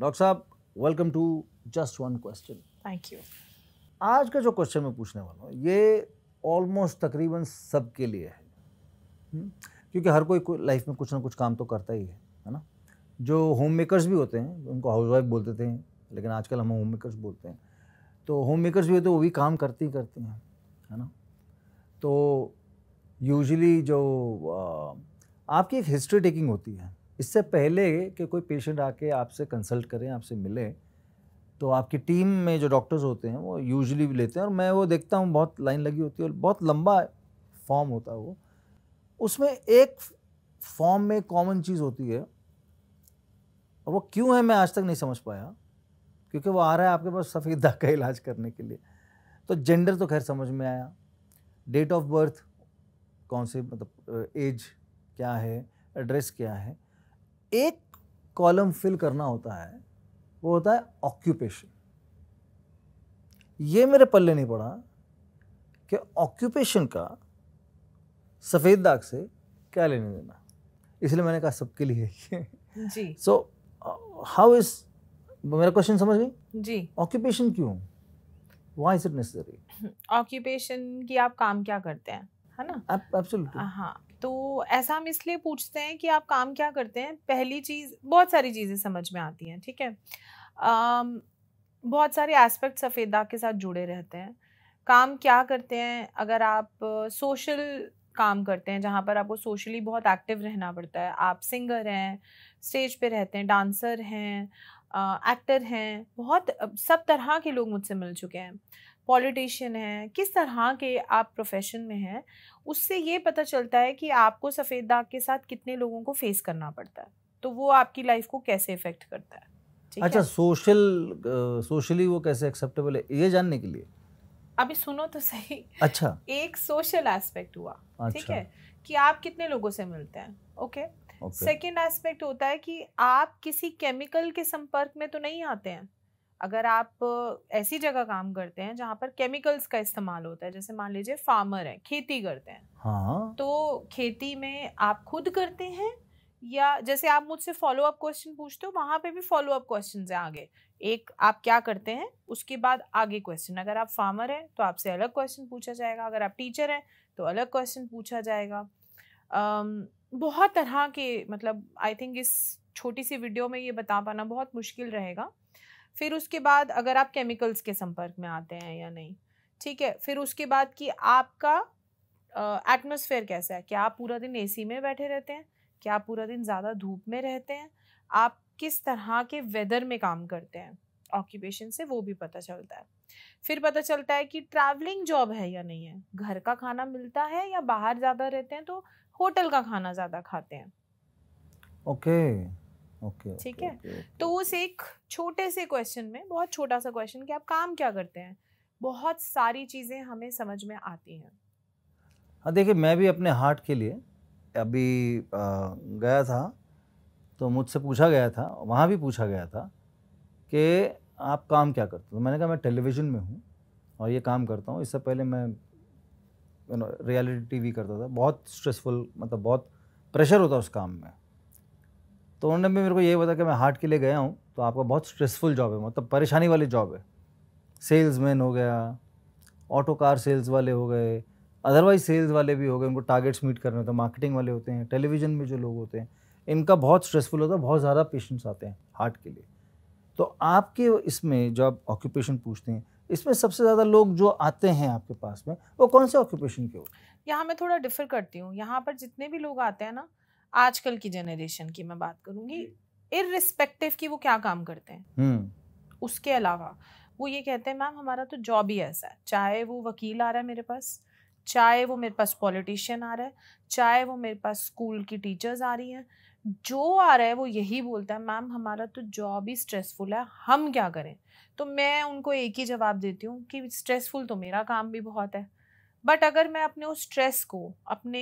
Doctor साहब welcome to just one question thank you आज का जो क्वेश्चन मैं पूछने वाला हूँ ये ऑलमोस्ट तकरीबन सबके लिए है हम्म, क्योंकि हर कोई लाइफ में कुछ ना कुछ काम तो करता ही है है ना जो होम मेकर्स भी होते हैं उनको हाउस वाइफ बोलते थे लेकिन आजकल हम होम मेकर्स बोलते हैं तो होम मेकर्स भी होते वो भी काम करते ही करते हैं है ना तो यूजली जो आ, आपकी एक हिस्ट्री टेकिंग होती है इससे पहले कि कोई पेशेंट आके आपसे कंसल्ट करें आपसे मिले तो आपकी टीम में जो डॉक्टर्स होते हैं वो यूजली लेते हैं और मैं वो देखता हूँ बहुत लाइन लगी होती है और बहुत लंबा फॉर्म होता है वो उसमें एक फॉर्म में कॉमन चीज़ होती है और वो क्यों है मैं आज तक नहीं समझ पाया क्योंकि वो आ रहा है आपके पास सफ़ेद दाग का इलाज करने के लिए तो जेंडर तो खैर समझ में आया डेट ऑफ बर्थ कौन से मतलब एज क्या है एड्रेस क्या है एक कॉलम फिल करना होता है वो होता है ऑक्यूपेशन ये मेरे पल्ले नहीं पड़ा कि ऑक्यूपेशन का सफ़ेद दाग से क्या लेने देना इसलिए मैंने कहा सबके लिए जी सो हाउ इज मेरा क्वेश्चन समझ गई जी ऑक्यूपेशन क्यों why is it necessary occupation की आप काम क्या करते हैं है ना एब्सोल्युटली हाँ तो ऐसा हम इसलिए पूछते हैं कि आप काम क्या करते हैं पहली चीज़ बहुत सारी चीज़ें समझ में आती हैं ठीक है um, बहुत सारे एस्पेक्ट सफ़ेद दाग के साथ जुड़े रहते हैं काम क्या करते हैं अगर आप सोशल काम करते हैं जहाँ पर आपको सोशली बहुत एक्टिव रहना पड़ता है आप सिंगर हैं स्टेज पे रहते हैं डांसर हैं एक्टर हैं बहुत सब तरह के लोग मुझसे मिल चुके हैं पॉलिटिशियन हैं किस तरह के आप प्रोफेशन में हैं उससे ये पता चलता है कि आपको सफ़ेद दाग के साथ कितने लोगों को फेस करना पड़ता है तो वो आपकी लाइफ को कैसे इफ़ेक्ट करता है अच्छा सोशल सोशली वो कैसे एक्सेप्टेबल है ये जानने के लिए अभी सुनो तो सही अच्छा एक सोशल एस्पेक्ट हुआ ठीक अच्छा। है कि आप कितने लोगों से मिलते हैं ओके सेकंड एस्पेक्ट होता है कि आप किसी केमिकल के संपर्क में तो नहीं आते हैं अगर आप ऐसी जगह काम करते हैं जहाँ पर केमिकल्स का इस्तेमाल होता है जैसे मान लीजिए फार्मर है खेती करते हैं हाँ। तो खेती में आप खुद करते हैं या जैसे आप मुझसे फॉलो अप क्वेश्चन पूछते हो वहाँ पे भी फॉलो अप क्वेश्चन है आगे एक आप क्या करते हैं उसके बाद आगे क्वेश्चन अगर आप फार्मर हैं तो आपसे अलग क्वेश्चन पूछा जाएगा अगर आप टीचर हैं तो अलग क्वेश्चन पूछा जाएगा um, बहुत तरह के मतलब आई थिंक इस छोटी सी वीडियो में ये बता पाना बहुत मुश्किल रहेगा फिर उसके बाद अगर आप केमिकल्स के संपर्क में आते हैं या नहीं ठीक है फिर उसके बाद कि आपका एटमोसफेयर uh, कैसा है क्या आप पूरा दिन ए में बैठे रहते हैं क्या आप पूरा दिन ज़्यादा धूप में रहते हैं आप किस तरह के वेदर में काम करते हैं ऑक्यूपेशन से वो भी पता चलता है फिर पता चलता है कि ट्रैवलिंग जॉब है या नहीं है घर का खाना मिलता है या बाहर ज़्यादा रहते हैं तो होटल का खाना ज़्यादा खाते हैं ओके okay. ओके ठीक है तो उस एक छोटे से क्वेश्चन में बहुत छोटा सा क्वेश्चन कि आप काम क्या करते हैं बहुत सारी चीज़ें हमें समझ में आती हैं हाँ देखिए मैं भी अपने हार्ट के लिए अभी आ, गया था तो मुझसे पूछा गया था वहाँ भी पूछा गया था कि आप काम क्या करते हो तो मैंने कहा मैं टेलीविज़न में हूँ और ये काम करता हूँ इससे पहले मैं यू नो रियलिटी टीवी करता था बहुत स्ट्रेसफुल मतलब बहुत प्रेशर होता उस काम में तो उन्होंने भी मेरे को ये बताया कि मैं हार्ट के लिए गया हूँ तो आपका बहुत स्ट्रेसफुल जॉब है मतलब परेशानी वाली जॉब है सेल्समैन हो गया ऑटो कार सेल्स वाले हो गए अदरवाइज सेल्स वाले भी हो गए उनको टारगेट्स मीट करने होते हैं मार्केटिंग वाले होते हैं टेलीविज़न में जो लोग होते हैं इनका बहुत स्ट्रेसफुल होता है बहुत ज़्यादा पेशेंट्स आते हैं हार्ट के लिए तो आपके इसमें जो आप ऑक्यूपेशन पूछते हैं इसमें सबसे ज़्यादा लोग जो आते हैं आपके पास में वो कौन से ऑक्यूपेशन के होते हैं यहाँ मैं थोड़ा डिफर करती हूँ यहाँ पर जितने भी लोग आते हैं ना आजकल की जनरेशन की मैं बात करूंगी इरिस्पेक्टिव की वो क्या काम करते हैं हम्म। उसके अलावा वो ये कहते हैं मैम हमारा तो जॉब ही ऐसा है चाहे वो वकील आ रहा है मेरे पास चाहे वो मेरे पास पॉलिटिशियन आ रहा है चाहे वो मेरे पास स्कूल की टीचर्स आ रही हैं जो आ रहा है वो यही बोलता है मैम हमारा तो जॉब ही स्ट्रेसफुल है हम क्या करें तो मैं उनको एक ही जवाब देती हूँ कि स्ट्रेसफुल तो मेरा काम भी बहुत है बट अगर मैं अपने उस स्ट्रेस को अपने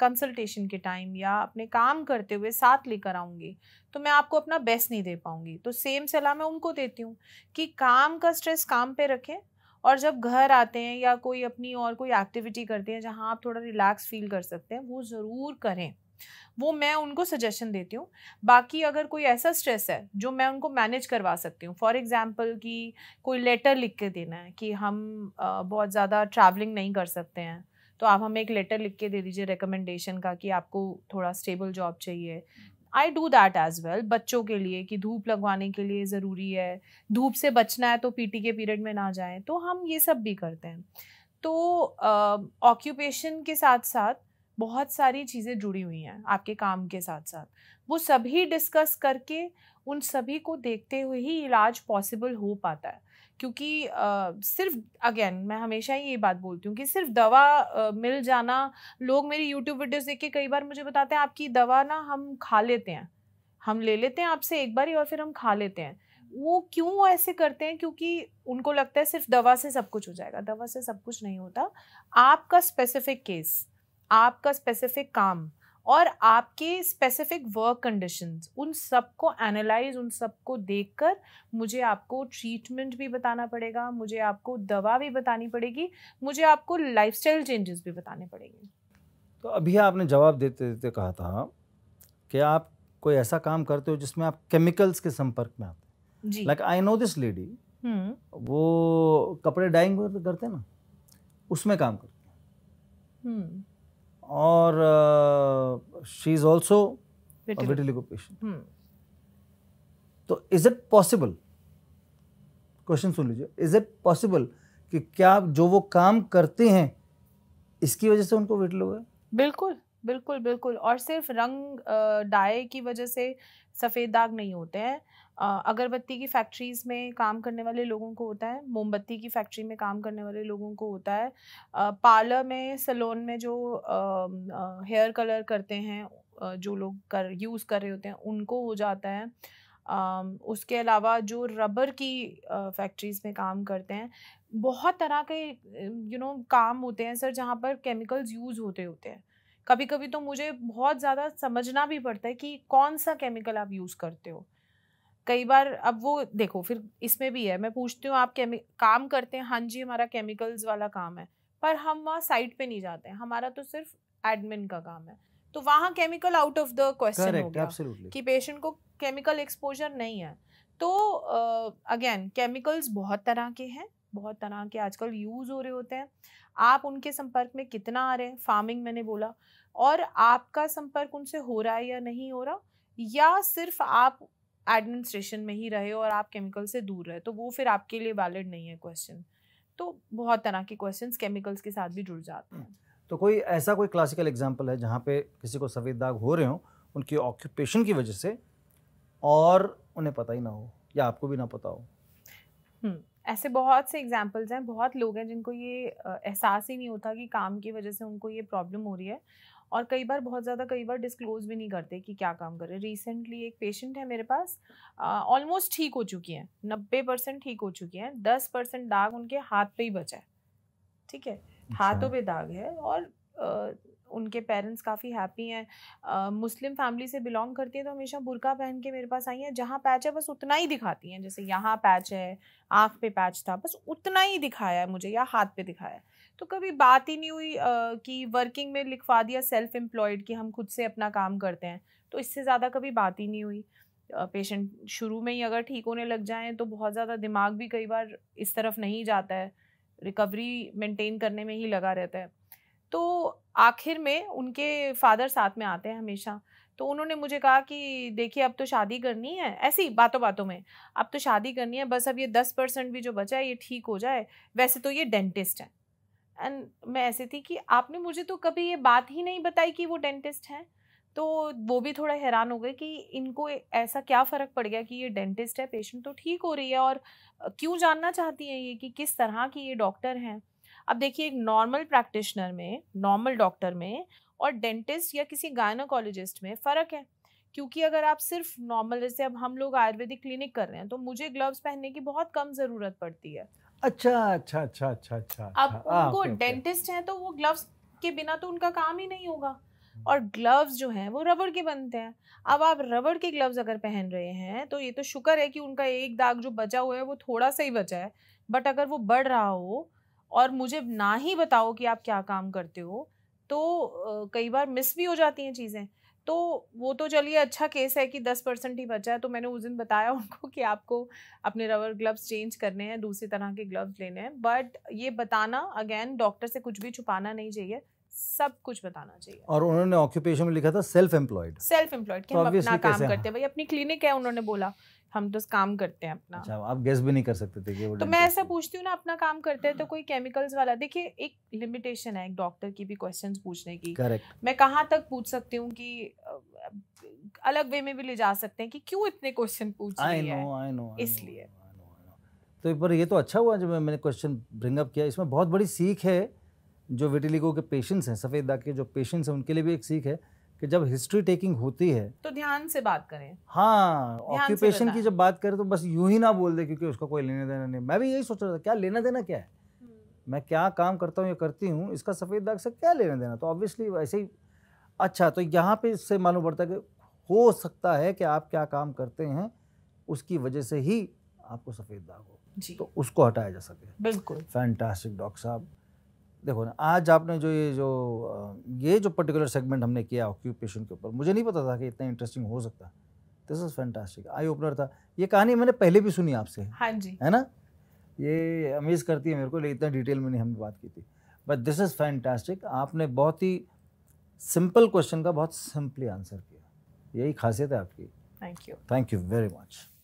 कंसल्टेशन uh, के टाइम या अपने काम करते हुए साथ लेकर आऊँगी तो मैं आपको अपना बेस्ट नहीं दे पाऊँगी तो सेम सलाह मैं उनको देती हूँ कि काम का स्ट्रेस काम पे रखें और जब घर आते हैं या कोई अपनी और कोई एक्टिविटी करते हैं जहाँ आप थोड़ा रिलैक्स फील कर सकते हैं वो ज़रूर करें वो मैं उनको सजेशन देती हूँ बाकी अगर कोई ऐसा स्ट्रेस है जो मैं उनको मैनेज करवा सकती हूँ फॉर एग्ज़ाम्पल कि कोई लेटर लिख के देना है कि हम बहुत ज़्यादा ट्रैवलिंग नहीं कर सकते हैं तो आप हमें एक लेटर लिख के दे दीजिए रिकमेंडेशन का कि आपको थोड़ा स्टेबल जॉब चाहिए I do that as well बच्चों के लिए कि धूप लगवाने के लिए ज़रूरी है धूप से बचना है तो पीटी के पीरियड में ना जाएं तो हम ये सब भी करते हैं तो ऑक्यूपेशन के साथ साथ बहुत सारी चीज़ें जुड़ी हुई हैं आपके काम के साथ साथ वो सभी डिस्कस करके उन सभी को देखते हुए ही इलाज पॉसिबल हो पाता है क्योंकि आ, सिर्फ अगेन मैं हमेशा ही ये बात बोलती हूँ कि सिर्फ दवा आ, मिल जाना लोग मेरी यूट्यूब वीडियोस देख के कई बार मुझे बताते हैं आपकी दवा ना हम खा लेते हैं हम ले लेते हैं आपसे एक बार ही और फिर हम खा लेते हैं वो क्यों ऐसे करते हैं क्योंकि उनको लगता है सिर्फ दवा से सब कुछ हो जाएगा दवा से सब कुछ नहीं होता आपका स्पेसिफिक केस आपका स्पेसिफिक काम और आपके स्पेसिफिक वर्क कंडीशंस उन सबको एनालाइज उन सबको कर मुझे आपको ट्रीटमेंट भी बताना पड़ेगा मुझे आपको दवा भी बतानी पड़ेगी मुझे आपको लाइफ चेंजेस भी बताने पड़ेंगे तो अभी आपने जवाब देते देते कहा था कि आप कोई ऐसा काम करते हो जिसमें आप केमिकल्स के संपर्क में आते जी like I know this lady वो कपड़े डाइंग करते ना उसमें काम करते हैं हम्म। और she is also vitiligo patient तो इज इट पॉसिबल क्वेश्चन सुन लीजिए इज इट पॉसिबल कि क्या जो वो काम करते हैं इसकी वजह से उनको विटिलिगो है बिल्कुल बिल्कुल बिल्कुल और सिर्फ रंग डाई की वजह से सफ़ेद दाग नहीं होते हैं अगरबत्ती की फैक्ट्रीज़ में काम करने वाले लोगों को होता है मोमबत्ती की फैक्ट्री में काम करने वाले लोगों को होता है पार्लर में सलोन में जो हेयर कलर करते हैं जो लोग कर यूज़ कर रहे होते हैं उनको हो जाता है उसके अलावा जो रबर की फैक्ट्रीज़ में काम करते हैं बहुत तरह के यू नो काम होते हैं सर जहाँ पर केमिकल्स यूज़ होते होते हैं कभी कभी तो मुझे बहुत ज़्यादा समझना भी पड़ता है कि कौन सा केमिकल आप यूज़ करते हो कई बार अब वो देखो फिर इसमें भी है मैं पूछती हूँ आप केमिक काम करते हैं हाँ जी हमारा केमिकल्स वाला काम है पर हम वहाँ साइट पे नहीं जाते हैं हमारा तो सिर्फ एडमिन का काम है तो वहाँ chemical out of the question हो गया absolutely. कि पेशेंट को केमिकल एक्सपोजर नहीं है तो अगेन uh, केमिकल्स बहुत तरह के हैं बहुत तरह के आजकल यूज़ हो रहे होते हैं आप उनके संपर्क में कितना आ रहे हैं फार्मिंग मैंने बोला और आपका संपर्क उनसे हो रहा है या नहीं हो रहा या सिर्फ आप एडमिनिस्ट्रेशन में ही रहे और आप केमिकल से दूर रहे तो वो फिर आपके लिए वैलिड नहीं है क्वेश्चन तो बहुत तरह के क्वेश्चन केमिकल्स के साथ भी जुड़ जाते हैं तो कोई ऐसा कोई क्लासिकल एग्जाम्पल है जहाँ पे किसी को सफ़ेद दाग हो रहे हो उनकी ऑक्यूपेशन की वजह से और उन्हें पता ही ना हो या आपको भी ना पता हो हम्म। ऐसे बहुत से एग्जाम्पल्स हैं बहुत लोग हैं जिनको ये एहसास ही नहीं होता कि काम की वजह से उनको ये प्रॉब्लम हो रही है और कई बार बहुत ज़्यादा कई बार डिस्क्लोज भी नहीं करते कि क्या काम कर रहे रिसेंटली एक पेशेंट है मेरे पास ऑलमोस्ट ठीक हो चुकी हैं नब्बे परसेंट ठीक हो चुकी हैं दस परसेंट दाग उनके हाथ पे ही बचा है ठीक है अच्छा। हाथों पे दाग है और उनके पेरेंट्स काफ़ी हैप्पी हैं मुस्लिम फैमिली से बिलोंग करती है तो हमेशा बुरका पहन के मेरे पास आई हैं जहाँ पैच है बस उतना ही दिखाती हैं जैसे यहाँ पैच है आँख पे पैच था बस उतना ही दिखाया है मुझे या हाथ पे दिखाया तो कभी बात ही नहीं हुई कि वर्किंग में लिखवा दिया सेल्फ एम्प्लॉयड कि हम खुद से अपना काम करते हैं तो इससे ज़्यादा कभी बात ही नहीं हुई पेशेंट शुरू में ही अगर ठीक होने लग जाएँ तो बहुत ज़्यादा दिमाग भी कई बार इस तरफ नहीं जाता है रिकवरी मेंटेन करने में ही लगा रहता है तो आखिर में उनके फादर साथ में आते हैं हमेशा तो उन्होंने मुझे कहा कि देखिए अब तो शादी करनी है ऐसी बातों बातों में अब तो शादी करनी है बस अब ये दस परसेंट भी जो बचा है ये ठीक हो जाए वैसे तो ये डेंटिस्ट है एंड मैं ऐसे थी कि आपने मुझे तो कभी ये बात ही नहीं बताई कि वो डेंटिस्ट हैं तो वो भी थोड़ा हैरान हो गए कि इनको ऐसा क्या फ़र्क पड़ गया कि ये डेंटिस्ट है पेशेंट तो ठीक हो रही है और क्यों जानना चाहती हैं ये कि किस तरह की ये डॉक्टर हैं अब देखिए एक नॉर्मल प्रैक्टिशनर में नॉर्मल डॉक्टर में और डेंटिस्ट या किसी गायनोकोलॉजिस्ट में फ़र्क है क्योंकि अगर आप सिर्फ नॉर्मल जैसे अब हम लोग आयुर्वेदिक क्लिनिक कर रहे हैं तो मुझे ग्लव्स पहनने की बहुत कम ज़रूरत पड़ती है अच्छा अच्छा अच्छा अच्छा अच्छा, अच्छा। अब हाँ, उनको डेंटिस्ट हैं तो वो ग्लव्स के बिना तो उनका काम ही नहीं होगा और ग्लव्स जो हैं वो रबड़ के बनते हैं अब आप रबड़ के ग्लव्स अगर पहन रहे हैं तो ये तो शुक्र है कि उनका एक दाग जो बचा हुआ है वो थोड़ा सा ही बचा है बट अगर वो बढ़ रहा हो और मुझे ना ही बताओ कि आप क्या काम करते हो तो कई बार मिस भी हो जाती हैं चीज़ें तो वो तो चलिए अच्छा केस है कि दस परसेंट ही बचा है तो मैंने उस दिन बताया उनको कि आपको अपने रबर ग्लव्स चेंज करने हैं दूसरी तरह के ग्लव्स लेने हैं बट ये बताना अगेन डॉक्टर से कुछ भी छुपाना नहीं चाहिए सब कुछ बताना चाहिए और उन्होंने ऑक्यूपेशन में लिखा था सेल्फ एम्प्लॉयड सेल्फ एम्प्लॉयड तो हम अपना काम करते हैं भाई अपनी क्लिनिक है उन्होंने बोला हम तो काम करते हैं अपना अच्छा आप गेस भी नहीं कर सकते थे कि वो तो मैं ऐसा पूछती हूँ ना अपना काम करते हैं तो कोई केमिकल्स वाला देखिए एक लिमिटेशन है एक डॉक्टर की भी क्वेश्चन पूछने की करेक्ट मैं कहाँ तक पूछ सकती हूँ कि अलग वे में भी ले जा सकते हैं कि क्यों इतने क्वेश्चन पूछ रही है इसलिए तो पर ये तो अच्छा हुआ जब मैंने क्वेश्चन ब्रिंग अप किया इसमें बहुत बड़ी सीख है जो विटिलिगो के पेशेंट्स हैं सफ़ेद दाग के जो पेशेंट्स हैं उनके लिए भी एक सीख है कि जब हिस्ट्री टेकिंग होती है तो ध्यान से बात करें हाँ ऑक्यूपेशन की जब बात करें तो बस यूं ही ना बोल दे क्योंकि उसका कोई लेना देना नहीं मैं भी यही सोच रहा था क्या लेना देना क्या है हम्म। मैं क्या काम करता हूँ या करती हूँ इसका सफ़ेद दाग से क्या लेना देना तो ऑब्वियसली वैसे ही अच्छा तो यहाँ पे इससे मालूम पड़ता है कि हो सकता है कि आप क्या काम करते हैं उसकी वजह से ही आपको सफ़ेद दाग हो तो उसको हटाया जा सके बिल्कुल फैंटास्टिक डॉक्टर साहब देखो ना आज आपने जो ये जो ये जो पर्टिकुलर सेगमेंट हमने किया ऑक्यूपेशन के ऊपर मुझे नहीं पता था कि इतना इंटरेस्टिंग हो सकता this is fantastic eye opener था ये कहानी मैंने पहले भी सुनी आपसे हाँ जी है ना ये अमेज करती है मेरे को लेकिन इतना डिटेल में नहीं हमने बात की थी बट दिस इज़ फैंटास्टिक आपने बहुत ही सिंपल क्वेश्चन का बहुत सिंपली आंसर किया यही खासियत है आपकी thank you thank you very much